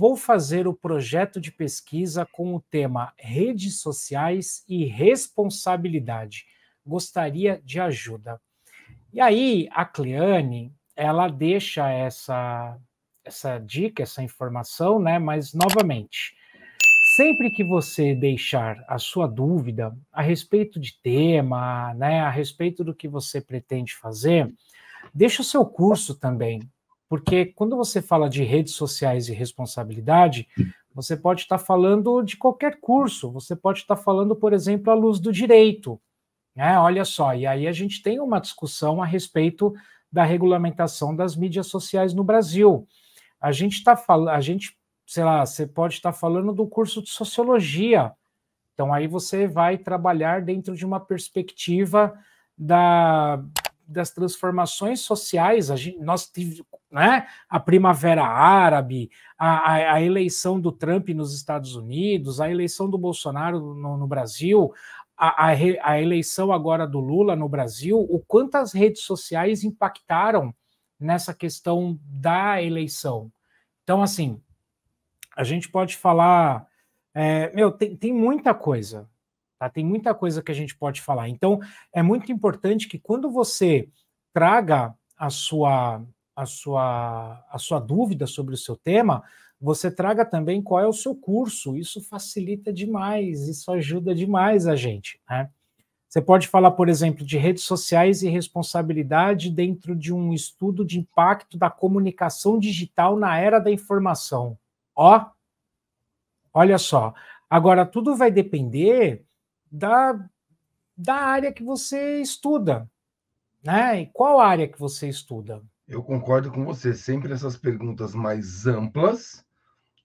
Vou fazer o projeto de pesquisa com o tema Redes Sociais e Responsabilidade. Gostaria de ajuda. E aí, a Cleane, ela deixa essa, essa dica, essa informação, né? Mas, novamente, sempre que você deixar a sua dúvida a respeito de tema, né, a respeito do que você pretende fazer, deixa o seu curso também. Porque quando você fala de redes sociais e responsabilidade, você pode estar tá falando de qualquer curso, você pode estar tá falando, por exemplo, à luz do direito. Né? Olha só, e aí a gente tem uma discussão a respeito da regulamentação das mídias sociais no Brasil. A gente está falando, a gente, sei lá, você pode estar tá falando do curso de sociologia. Então aí você vai trabalhar dentro de uma perspectiva da, das transformações sociais, a gente, nós tivemos né, a Primavera Árabe, a, a, a, eleição do Trump nos Estados Unidos, a eleição do Bolsonaro no, no Brasil, a, a, eleição agora do Lula no Brasil, o quanto as redes sociais impactaram nessa questão da eleição. Então, assim, a gente pode falar. É, meu, tem, tem muita coisa, Tá? Tem muita coisa que a gente pode falar. Então, é muito importante que quando você traga a sua, a sua, a sua dúvida sobre o seu tema, você traga também qual é o seu curso. Isso facilita demais, isso ajuda demais a gente. Né? Você pode falar, por exemplo, de redes sociais e responsabilidade dentro de um estudo de impacto da comunicação digital na era da informação. Ó, olha só. Agora, tudo vai depender da, da área que você estuda, né? E qual área que você estuda? Eu concordo com você. Sempre essas perguntas mais amplas,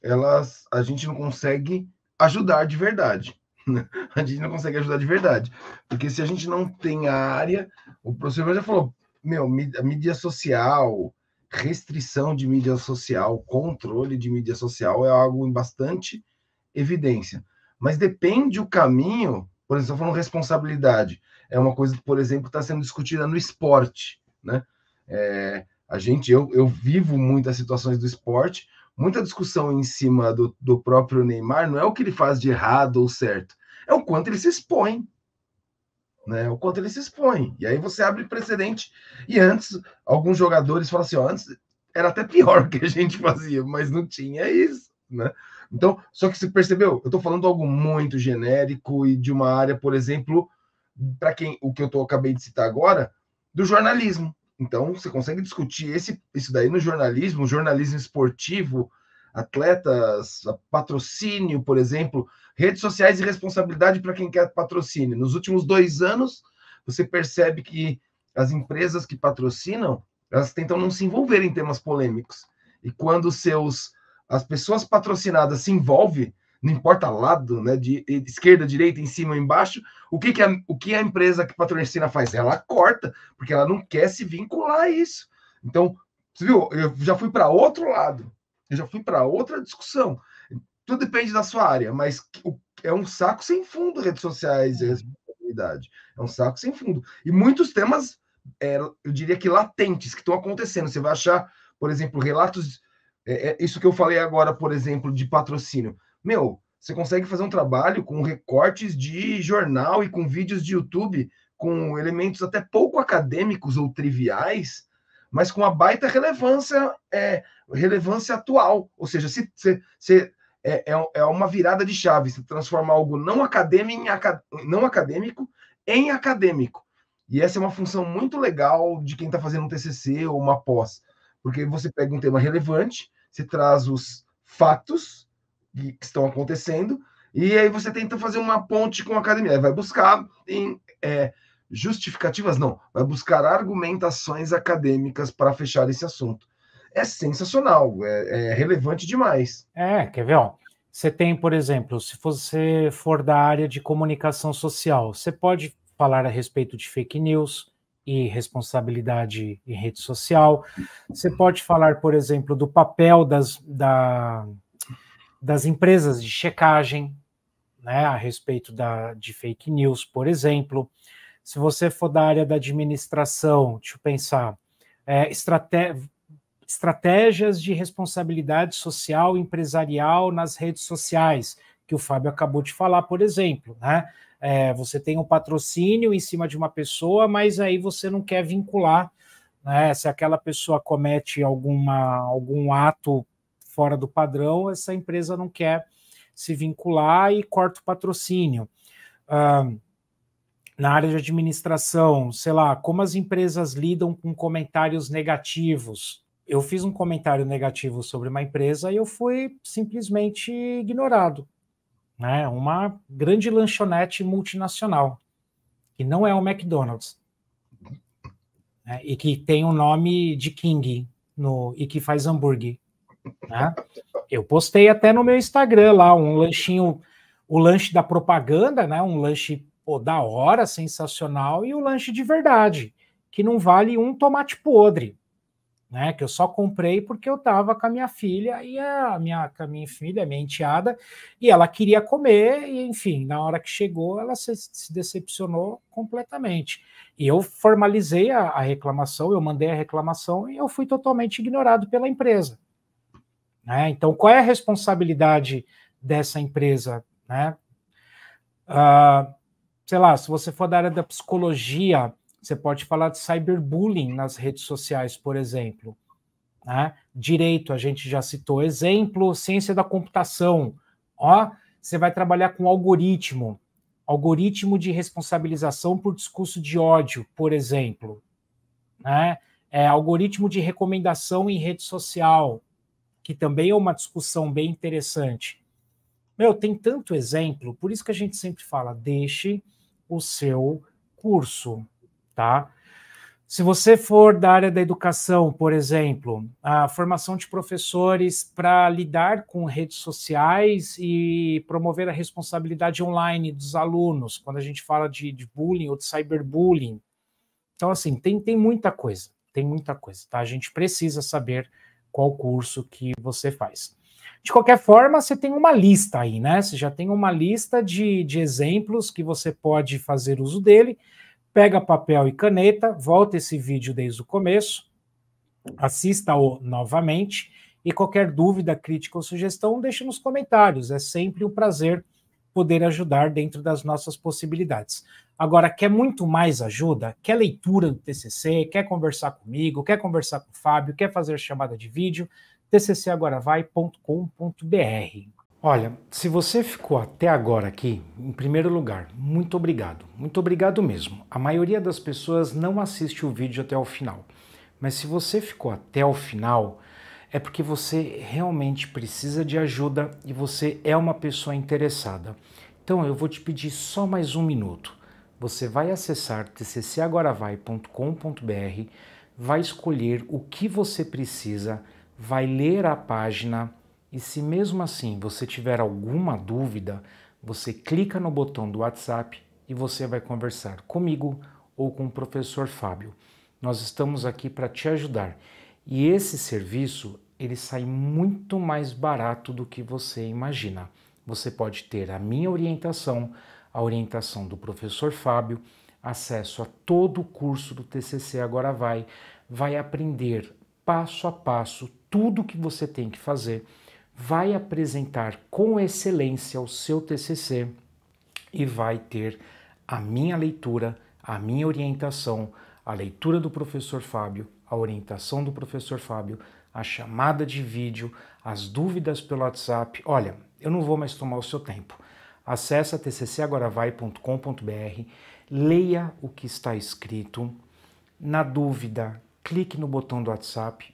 elas a gente não consegue ajudar de verdade. A gente não consegue ajudar de verdade. Porque se a gente não tem a área, o professor já falou, meu, mídia social, restrição de mídia social, controle de mídia social é algo em bastante evidência. Mas depende o caminho por exemplo, falando responsabilidade, é uma coisa que, por exemplo, está sendo discutida no esporte, né? É, a gente, eu, eu vivo muitas situações do esporte, muita discussão em cima do, do próprio Neymar não é o que ele faz de errado ou certo, é o quanto ele se expõe, né? O quanto ele se expõe. E aí você abre precedente. E antes, alguns jogadores falam assim: ó, antes era até pior o que a gente fazia, mas não tinha isso, né? Então, só que você percebeu, eu estou falando algo muito genérico e de uma área, por exemplo, para quem o que eu tô, acabei de citar agora, do jornalismo. Então, você consegue discutir esse, isso daí no jornalismo, jornalismo esportivo, atletas, patrocínio, por exemplo, redes sociais e responsabilidade para quem quer patrocínio. Nos últimos dois anos, você percebe que as empresas que patrocinam, elas tentam não se envolver em temas polêmicos. E quando seus as pessoas patrocinadas se envolvem, não importa lado, né, de, esquerda, direita, em cima ou embaixo, o que, que, a, o que a empresa que patrocina faz? Ela corta, porque ela não quer se vincular a isso. Então, você viu, eu já fui para outro lado, eu já fui para outra discussão. Tudo depende da sua área, mas é um saco sem fundo redes sociais e é. responsabilidade. É um saco sem fundo. E muitos temas, é, eu diria que latentes, que estão acontecendo. Você vai achar, por exemplo, relatos é, é, isso que eu falei agora, por exemplo, de patrocínio. Meu, você consegue fazer um trabalho com recortes de jornal e com vídeos de YouTube com elementos até pouco acadêmicos ou triviais, mas com uma baita relevância, é, relevância atual. Ou seja, se, se, se é, é, é uma virada de chave, se transformar algo não acadêmico, em, não acadêmico em acadêmico. E essa é uma função muito legal de quem está fazendo um TCC ou uma pós. Porque você pega um tema relevante, você traz os fatos que estão acontecendo, e aí você tenta fazer uma ponte com a academia. Vai buscar em é, justificativas, não, vai buscar argumentações acadêmicas para fechar esse assunto. É sensacional, é, é relevante demais. É, quer ver? Ó, você tem, por exemplo, se você for da área de comunicação social, você pode falar a respeito de fake news, e responsabilidade em rede social. Você pode falar, por exemplo, do papel das, da, das empresas de checagem né, a respeito da, de fake news, por exemplo. Se você for da área da administração, deixa eu pensar, é, estratégias de responsabilidade social empresarial nas redes sociais que o Fábio acabou de falar, por exemplo, né? É, você tem um patrocínio em cima de uma pessoa, mas aí você não quer vincular, né? Se aquela pessoa comete alguma, algum ato fora do padrão, essa empresa não quer se vincular e corta o patrocínio. Ah, na área de administração, sei lá, como as empresas lidam com comentários negativos. Eu fiz um comentário negativo sobre uma empresa e eu fui simplesmente ignorado né? Uma grande lanchonete multinacional, que não é o McDonald's, né? e que tem o nome de King no, e que faz hambúrguer. Né? Eu postei até no meu Instagram lá um lanchinho, o lanche da propaganda, né? Um lanche pô, da hora, sensacional, e o lanche de verdade, que não vale um tomate podre né? Que eu só comprei porque eu estava com a minha filha e a minha, com a minha filha, a minha enteada, e ela queria comer, e enfim, na hora que chegou, ela se, se decepcionou completamente. E eu formalizei a, a, reclamação, eu mandei a reclamação e eu fui totalmente ignorado pela empresa. Né? Então, qual é a responsabilidade dessa empresa? Né? Uh, sei lá, se você for da área da psicologia, você pode falar de cyberbullying nas redes sociais, por exemplo. Né? Direito, a gente já citou. Exemplo, ciência da computação. Ó, você vai trabalhar com algoritmo. Algoritmo de responsabilização por discurso de ódio, por exemplo. Né? É, algoritmo de recomendação em rede social, que também é uma discussão bem interessante. Meu, tem tanto exemplo, por isso que a gente sempre fala: deixe o seu curso, tá? Se você for da área da educação, por exemplo, a formação de professores para lidar com redes sociais e promover a responsabilidade online dos alunos, quando a gente fala de, de bullying ou de cyberbullying. Então, assim, tem, tem muita coisa, tem muita coisa, tá? A gente precisa saber qual curso que você faz. De qualquer forma, você tem uma lista aí, né? Você já tem uma lista de, de exemplos que você pode fazer uso dele pega papel e caneta, volta esse vídeo desde o começo, assista-o novamente e qualquer dúvida, crítica ou sugestão, deixe nos comentários. É sempre um prazer poder ajudar dentro das nossas possibilidades. Agora, quer muito mais ajuda? Quer leitura do TCC? Quer conversar comigo? Quer conversar com o Fábio? Quer fazer chamada de vídeo? tccagoravai.com.br. Olha, se você ficou até agora aqui, em primeiro lugar, muito obrigado. Muito obrigado mesmo. A maioria das pessoas não assiste o vídeo até o final. Mas se você ficou até o final, é porque você realmente precisa de ajuda e você é uma pessoa interessada. Então eu vou te pedir só mais um minuto. Você vai acessar tccagoravai.com.br, vai escolher o que você precisa, vai ler a página e se mesmo assim você tiver alguma dúvida, você clica no botão do WhatsApp e você vai conversar comigo ou com o professor Fábio. Nós estamos aqui para te ajudar. E esse serviço, ele sai muito mais barato do que você imagina. Você pode ter a minha orientação, a orientação do professor Fábio, acesso a todo o curso do TCC Agora Vai, vai aprender passo a passo tudo o que você tem que fazer vai apresentar com excelência o seu TCC e vai ter a minha leitura, a minha orientação, a leitura do professor Fábio, a orientação do professor Fábio, a chamada de vídeo, as dúvidas pelo WhatsApp. Olha, eu não vou mais tomar o seu tempo. Acesse tccagoravai.com.br, leia o que está escrito. Na dúvida, clique no botão do WhatsApp